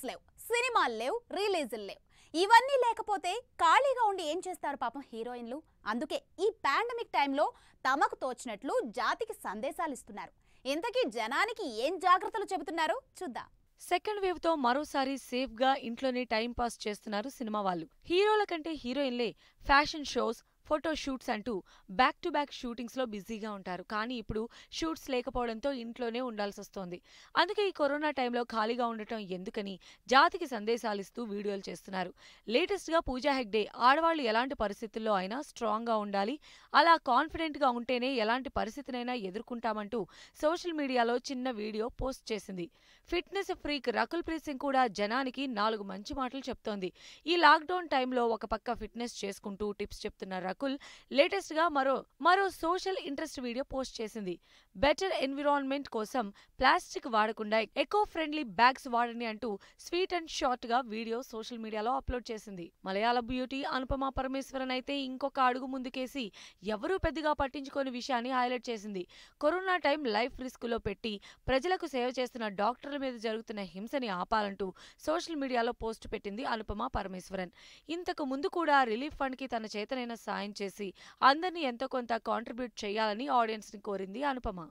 shootings లేవు సినిమాలు లేవు రిలీజులు లేవు ఇవన్నీ లేకపోతే ఖాళీగా ఉండి ఏం చేస్తారు పాపం హీరోయిన్లు అందుకే ఈ పాండమిక్ టైంలో తమకు తోచినట్లు జాతికి సందేశాలు ఇస్తున్నారు ఇంతకీ జనానికి ఏం జాగ్రత్తలు చెబుతున్నారు చూద్దాం సెకండ్ వేవ్ తో మరోసారి సేఫ్ గా ఇంట్లోనే టైం పాస్ చేస్తున్నారు సినిమా వాళ్ళు హీరోల కంటే హీరోయిన్లే ఫ్యాషన్ షోస్ ఫోటో షూట్స్ అంటూ బ్యాక్ టు బ్యాక్ షూటింగ్స్లో బిజీగా ఉంటారు కానీ ఇప్పుడు షూట్స్ లేకపోవడంతో ఇంట్లోనే ఉండాల్సి వస్తోంది అందుకే ఈ కరోనా టైంలో ఖాళీగా ఉండటం ఎందుకని జాతికి సందేశాలు ఇస్తూ వీడియోలు చేస్తున్నారు లేటెస్ట్గా పూజా హెగ్డే ఆడవాళ్ళు ఎలాంటి పరిస్థితుల్లో అయినా స్ట్రాంగ్గా ఉండాలి అలా కాన్ఫిడెంట్గా ఉంటేనే ఎలాంటి పరిస్థితినైనా ఎదుర్కొంటామంటూ సోషల్ మీడియాలో చిన్న వీడియో పోస్ట్ చేసింది ఫిట్నెస్ ఫ్రీక్ రకుల్ ప్రీత్ సింగ్ కూడా జనానికి నాలుగు మంచి మాటలు చెప్తోంది ఈ లాక్డౌన్ టైంలో ఒక పక్క ఫిట్నెస్ చేసుకుంటూ టిప్స్ చెప్తున్న రకుల్ నకుల్ లేటెస్ట్ గా మరో మరో సోషల్ ఇంట్రెస్ట్ వీడియో పోస్ట్ చేసింది బెటర్ ఎన్విరాన్మెంట్ కోసం ప్లాస్టిక్ వాడకుండా ఎకో ఫ్రెండ్లీ బ్యాగ్స్ వాడని అంటూ స్వీట్ అండ్ షార్ట్ గా వీడియో సోషల్ మీడియాలో అప్లోడ్ చేసింది మలయాళ బ్యూటీ అనుపమ పరమేశ్వరన్ అయితే ఇంకొక అడుగు ముందుకేసి ఎవరూ పెద్దగా పట్టించుకోని విషయాన్ని హైలైట్ చేసింది కరోనా టైం లైఫ్ రిస్క్ లో పెట్టి ప్రజలకు సేవ చేస్తున్న డాక్టర్ల మీద జరుగుతున్న హింసని ఆపాలంటూ సోషల్ మీడియాలో పోస్ట్ పెట్టింది అనుపమ పరమేశ్వరన్ ఇంతకు ముందు కూడా రిలీఫ్ ఫండ్ కి తన చేతనైన సాయం డిజైన్ చేసి అందరినీ ఎంతో కొంత కాంట్రిబ్యూట్ చేయాలని ఆడియన్స్ ని కోరింది అనుపమ